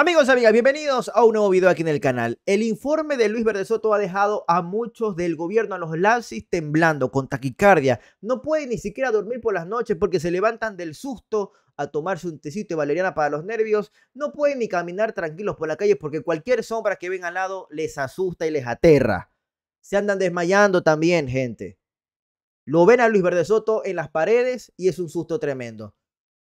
Amigos y amigas, bienvenidos a un nuevo video aquí en el canal. El informe de Luis Verde Soto ha dejado a muchos del gobierno, a los lazis, temblando, con taquicardia. No pueden ni siquiera dormir por las noches porque se levantan del susto a tomarse un tecito de valeriana para los nervios. No pueden ni caminar tranquilos por la calle porque cualquier sombra que ven al lado les asusta y les aterra. Se andan desmayando también, gente. Lo ven a Luis Verde Soto en las paredes y es un susto tremendo.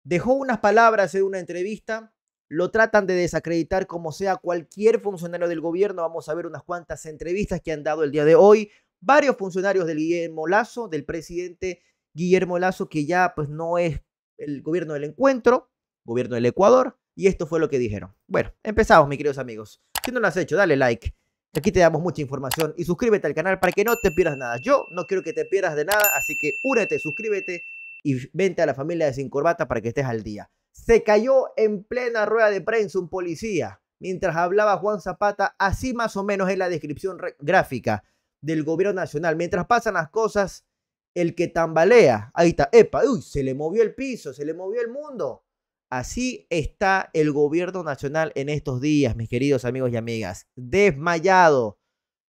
Dejó unas palabras en una entrevista lo tratan de desacreditar como sea cualquier funcionario del gobierno. Vamos a ver unas cuantas entrevistas que han dado el día de hoy. Varios funcionarios del Guillermo Lazo, del presidente Guillermo Lazo, que ya pues no es el gobierno del encuentro, gobierno del Ecuador. Y esto fue lo que dijeron. Bueno, empezamos, mis queridos amigos. Si no lo has hecho, dale like. Aquí te damos mucha información y suscríbete al canal para que no te pierdas nada. Yo no quiero que te pierdas de nada, así que únete, suscríbete y vente a la familia de Sin Corbata para que estés al día se cayó en plena rueda de prensa un policía mientras hablaba Juan Zapata, así más o menos en la descripción gráfica del gobierno nacional. Mientras pasan las cosas, el que tambalea, ahí está, epa, uy, se le movió el piso, se le movió el mundo. Así está el gobierno nacional en estos días, mis queridos amigos y amigas. Desmayado,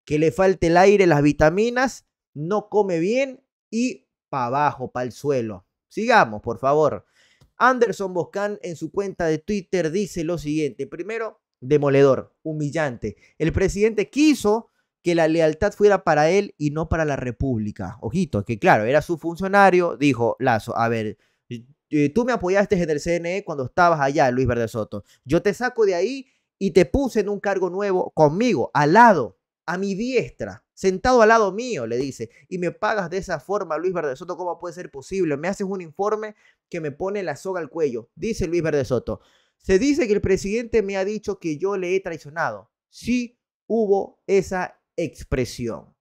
que le falte el aire, las vitaminas, no come bien y para abajo, para el suelo. Sigamos, por favor. Anderson Boscan en su cuenta de Twitter dice lo siguiente. Primero, demoledor, humillante. El presidente quiso que la lealtad fuera para él y no para la República. Ojito, que claro, era su funcionario, dijo Lazo, a ver, eh, tú me apoyaste en el CNE cuando estabas allá, Luis Verde Soto. Yo te saco de ahí y te puse en un cargo nuevo conmigo, al lado, a mi diestra sentado al lado mío, le dice, y me pagas de esa forma, Luis Verde Soto, ¿cómo puede ser posible? Me haces un informe que me pone la soga al cuello, dice Luis Verde Soto. Se dice que el presidente me ha dicho que yo le he traicionado. Sí hubo esa expresión.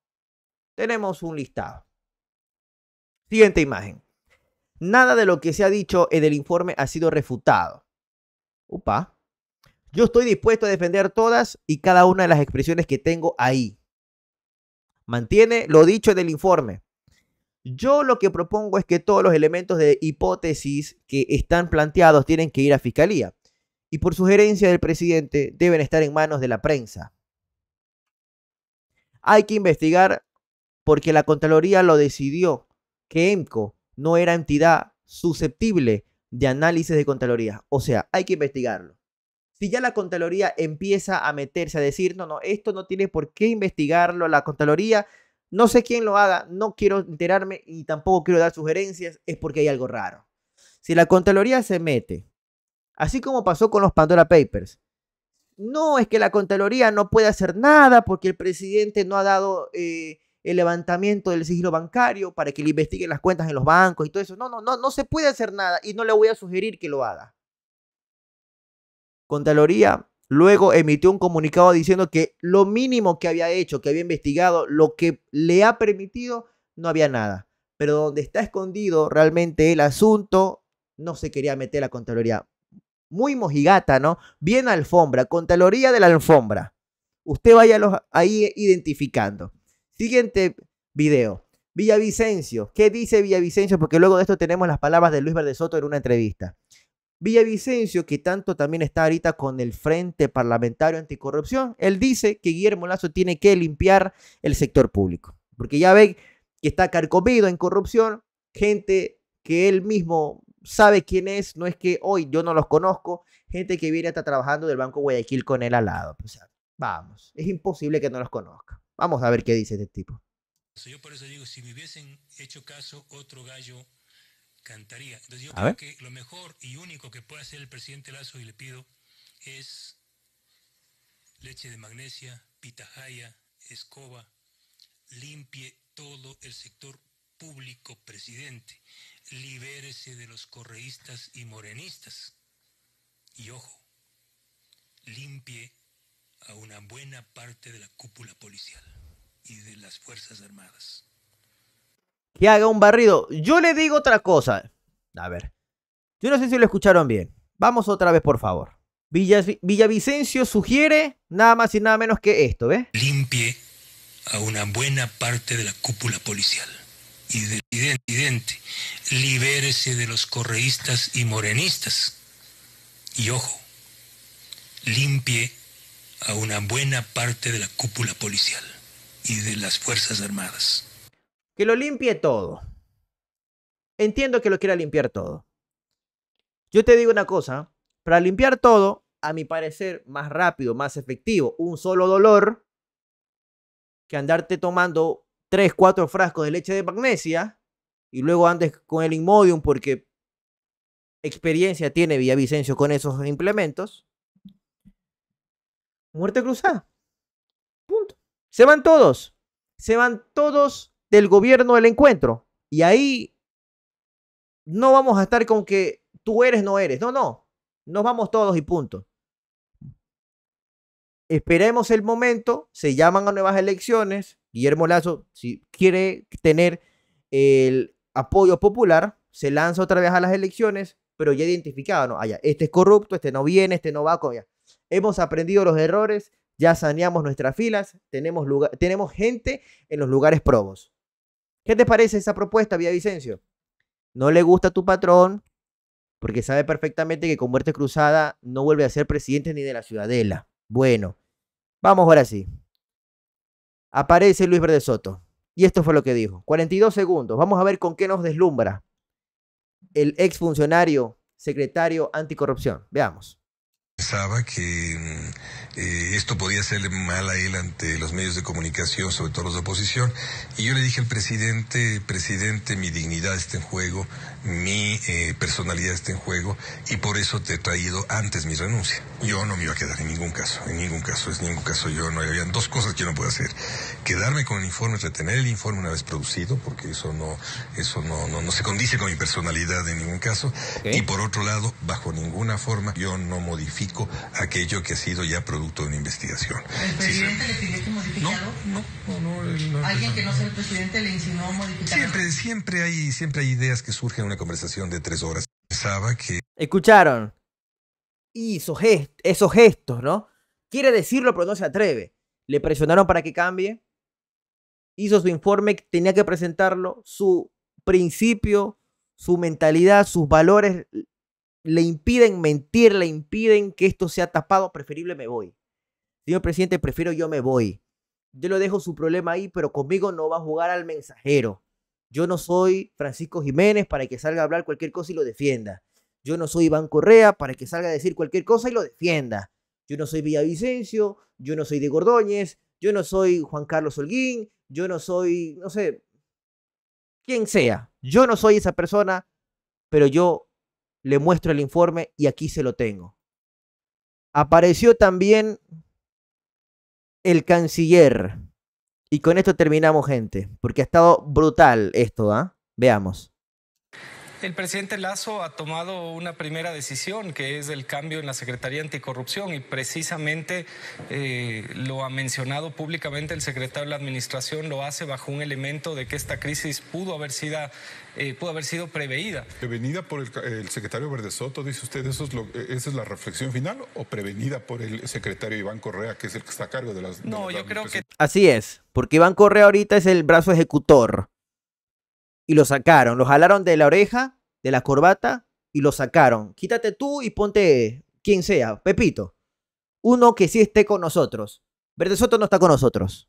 Tenemos un listado. Siguiente imagen. Nada de lo que se ha dicho en el informe ha sido refutado. Upa. Yo estoy dispuesto a defender todas y cada una de las expresiones que tengo ahí. Mantiene lo dicho en el informe. Yo lo que propongo es que todos los elementos de hipótesis que están planteados tienen que ir a fiscalía y por sugerencia del presidente deben estar en manos de la prensa. Hay que investigar porque la Contraloría lo decidió que EMCO no era entidad susceptible de análisis de Contraloría. O sea, hay que investigarlo si ya la Contraloría empieza a meterse, a decir, no, no, esto no tiene por qué investigarlo la Contraloría, no sé quién lo haga, no quiero enterarme y tampoco quiero dar sugerencias, es porque hay algo raro. Si la Contraloría se mete, así como pasó con los Pandora Papers, no es que la Contraloría no puede hacer nada porque el presidente no ha dado eh, el levantamiento del sigilo bancario para que le investiguen las cuentas en los bancos y todo eso. No, no, no, no se puede hacer nada y no le voy a sugerir que lo haga. Contraloría luego emitió un comunicado diciendo que lo mínimo que había hecho, que había investigado, lo que le ha permitido, no había nada. Pero donde está escondido realmente el asunto, no se quería meter la Contraloría. Muy mojigata, ¿no? Bien alfombra, Contraloría de la alfombra. Usted vaya ahí identificando. Siguiente video. Villavicencio. ¿Qué dice Villavicencio? Porque luego de esto tenemos las palabras de Luis Verde Soto en una entrevista. Villavicencio, que tanto también está ahorita con el Frente Parlamentario Anticorrupción, él dice que Guillermo Lazo tiene que limpiar el sector público, porque ya ve que está carcomido en corrupción, gente que él mismo sabe quién es, no es que hoy yo no los conozco, gente que viene hasta trabajando del Banco Guayaquil con él al lado. Pues, vamos, es imposible que no los conozca. Vamos a ver qué dice este tipo. Yo por eso digo, si me hubiesen hecho caso otro gallo cantaría. Entonces yo creo que lo mejor y único que puede hacer el presidente Lazo, y le pido, es leche de magnesia, pitahaya, escoba, limpie todo el sector público, presidente. Libérese de los correístas y morenistas. Y ojo, limpie a una buena parte de la cúpula policial y de las Fuerzas Armadas que haga un barrido. Yo le digo otra cosa. A ver. Yo no sé si lo escucharon bien. Vamos otra vez, por favor. Villavicencio sugiere nada más y nada menos que esto, ¿ves? Limpie a una buena parte de la cúpula policial. Y del presidente, libérese de los correístas y morenistas. Y ojo, limpie a una buena parte de la cúpula policial y de las Fuerzas Armadas que lo limpie todo. Entiendo que lo quiera limpiar todo. Yo te digo una cosa, para limpiar todo, a mi parecer, más rápido, más efectivo, un solo dolor, que andarte tomando 3, 4 frascos de leche de magnesia y luego andes con el Inmodium porque experiencia tiene Villavicencio con esos implementos. Muerte cruzada. Punto. Se van todos. Se van todos del gobierno del encuentro. Y ahí no vamos a estar con que tú eres, no eres. No, no. Nos vamos todos y punto. Esperemos el momento. Se llaman a nuevas elecciones. Guillermo Lazo, si quiere tener el apoyo popular, se lanza otra vez a las elecciones, pero ya identificado, ¿no? Allá, este es corrupto, este no viene, este no va a ya. Hemos aprendido los errores, ya saneamos nuestras filas, tenemos, tenemos gente en los lugares probos. ¿Qué te parece esa propuesta, Vía Vicencio? No le gusta a tu patrón porque sabe perfectamente que con muerte cruzada no vuelve a ser presidente ni de la ciudadela. Bueno, vamos ahora sí. Aparece Luis Verde Soto. Y esto fue lo que dijo. 42 segundos. Vamos a ver con qué nos deslumbra el exfuncionario secretario anticorrupción. Veamos pensaba que mm, eh, esto podía ser mal a él ante los medios de comunicación, sobre todo los de oposición. Y yo le dije al presidente, presidente, mi dignidad está en juego, mi eh, personalidad está en juego y por eso te he traído antes mi renuncia. Yo no me iba a quedar en ningún caso, en ningún caso, es ningún caso yo no. Habían dos cosas que yo no puedo hacer. Quedarme con el informe, retener el informe una vez producido, porque eso no, eso no, no, se condice con mi personalidad en ningún caso. Y por otro lado, bajo ninguna forma yo no modifico aquello que ha sido ya producto de una investigación. ¿El presidente le pidió modificarlo? ¿Alguien que no sea el presidente le insinuó modificarlo? Siempre, siempre hay, siempre hay ideas que surgen en una conversación de tres horas. Pensaba que... Escucharon. Hizo esos gestos, ¿no? Quiere decirlo, pero no se atreve. Le presionaron para que cambie. Hizo su informe, tenía que presentarlo. Su principio, su mentalidad, sus valores le impiden mentir, le impiden que esto sea tapado, preferible me voy. Señor presidente, prefiero yo me voy. Yo lo dejo su problema ahí, pero conmigo no va a jugar al mensajero. Yo no soy Francisco Jiménez para que salga a hablar cualquier cosa y lo defienda. Yo no soy Iván Correa para que salga a decir cualquier cosa y lo defienda. Yo no soy Villavicencio, yo no soy de Gordóñez, yo no soy Juan Carlos Holguín, yo no soy, no sé, quien sea. Yo no soy esa persona, pero yo le muestro el informe y aquí se lo tengo. Apareció también el canciller. Y con esto terminamos, gente, porque ha estado brutal esto, ¿ah? Veamos. El presidente Lazo ha tomado una primera decisión, que es el cambio en la Secretaría Anticorrupción, y precisamente eh, lo ha mencionado públicamente el secretario de la Administración, lo hace bajo un elemento de que esta crisis pudo haber sido, eh, pudo haber sido preveída. ¿Prevenida por el, secretario Verde Soto, dice usted, eso es lo, esa es la reflexión final, o prevenida por el secretario Iván Correa, que es el que está a cargo de las... no, yo creo que... Así es, porque Iván Correa ahorita es el brazo ejecutor y lo sacaron. Lo jalaron de la oreja, de la corbata y lo sacaron. Quítate tú y ponte quien sea, Pepito. Uno que sí esté con nosotros. Verde Soto no está con nosotros.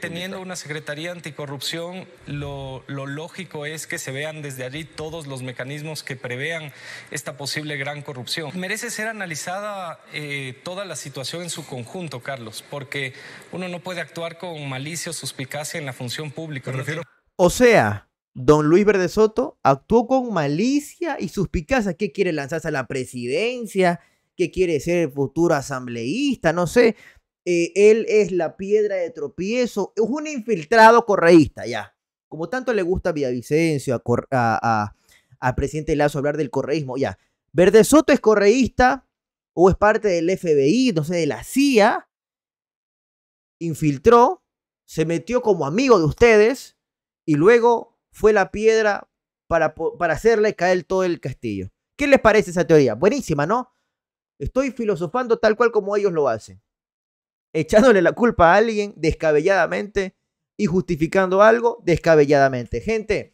Teniendo una Secretaría Anticorrupción, lo, lógico es que se vean desde allí todos los mecanismos que prevean esta posible gran corrupción. Merece ser analizada eh, toda la situación en su conjunto, Carlos, porque uno no puede actuar con malicia o suspicacia en la función pública. O sea, Don Luis Verde Soto actuó con malicia y suspicacia. ¿Qué quiere lanzarse a la presidencia? ¿Qué quiere ser el futuro asambleísta? No sé. Eh, él es la piedra de tropiezo. Es un infiltrado correísta, ya. Como tanto le gusta a Villavicencio, al presidente Lazo hablar del correísmo, ya. Verde Soto es correísta o es parte del FBI, no sé, de la CIA. Infiltró, se metió como amigo de ustedes y luego fue la piedra para, para hacerle caer todo el castillo. ¿Qué les parece esa teoría? Buenísima, ¿no? Estoy filosofando tal cual como ellos lo hacen. Echándole la culpa a alguien descabelladamente y justificando algo descabelladamente. Gente,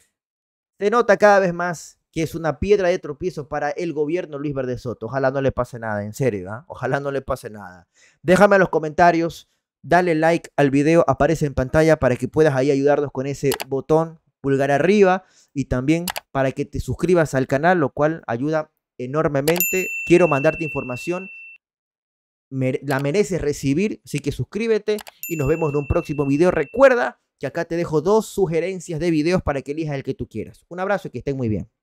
se nota cada vez más que es una piedra de tropiezo para el gobierno Luis Verde Soto. Ojalá no le pase nada, en serio, ¿verdad? ¿ah? ojalá no le pase nada. Déjame en los comentarios, dale like al video, aparece en pantalla para que puedas ahí ayudarnos con ese botón pulgar arriba y también para que te suscribas al canal, lo cual ayuda enormemente. Quiero mandarte información, la mereces recibir, así que suscríbete y nos vemos en un próximo video. Recuerda que acá te dejo dos sugerencias de videos para que elijas el que tú quieras. Un abrazo y que estén muy bien.